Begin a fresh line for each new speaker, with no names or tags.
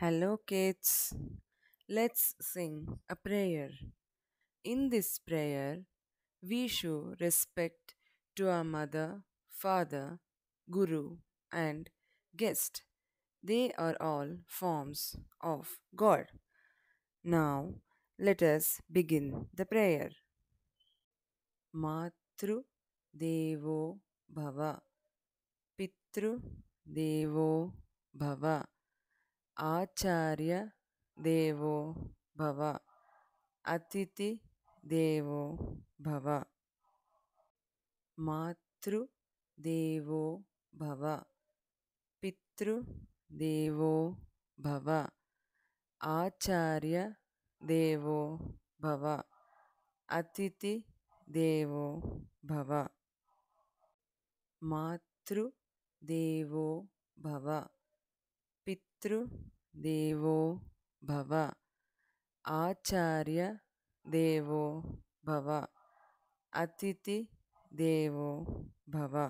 Hello, kids. Let's sing a prayer. In this prayer, we show respect to our mother, father, guru, and guest. They are all forms of God. Now, let us begin the prayer. Matru Devo Bhava Pitru Devo Bhava ఆచార్య దేవో భవ అతిథి దేవో భవ మాతృ దేవో భవ పితృ దేవో భవ ఆచార్య దేవో భవ అతిథి దేవో భవ మాతృ దేవో భవ పితృదేవో భవ ఆచార్య దేవో భవ అతిథి దేవో భవ